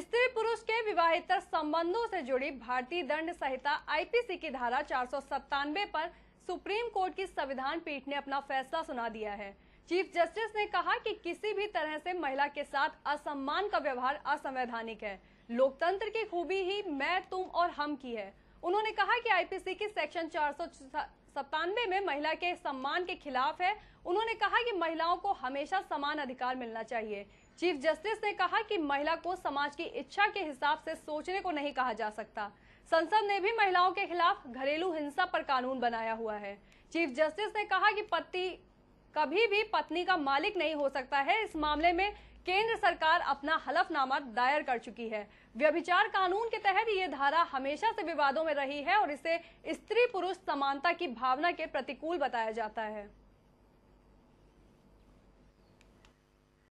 स्त्री पुरुष के विवाहितर संबंधों से जुड़ी भारतीय दंड संहिता आईपीसी की धारा चार पर सुप्रीम कोर्ट की संविधान पीठ ने अपना फैसला सुना दिया है चीफ जस्टिस ने कहा कि किसी भी तरह से महिला के साथ असम्मान का व्यवहार असंवैधानिक है लोकतंत्र की खूबी ही मैं तुम और हम की है उन्होंने कहा कि आईपीसी की सेक्शन चार सत्तानवे में महिला के सम्मान के खिलाफ है उन्होंने कहा कि महिलाओं को हमेशा समान अधिकार मिलना चाहिए चीफ जस्टिस ने कहा कि महिला को समाज की इच्छा के हिसाब से सोचने को नहीं कहा जा सकता संसद ने भी महिलाओं के खिलाफ घरेलू हिंसा पर कानून बनाया हुआ है चीफ जस्टिस ने कहा कि पति कभी भी पत्नी का मालिक नहीं हो सकता है इस मामले में केंद्र सरकार अपना हलफनामा दायर कर चुकी है व्यभिचार कानून के तहत ये धारा हमेशा से विवादों में रही है और इसे स्त्री पुरुष समानता की भावना के प्रतिकूल बताया जाता है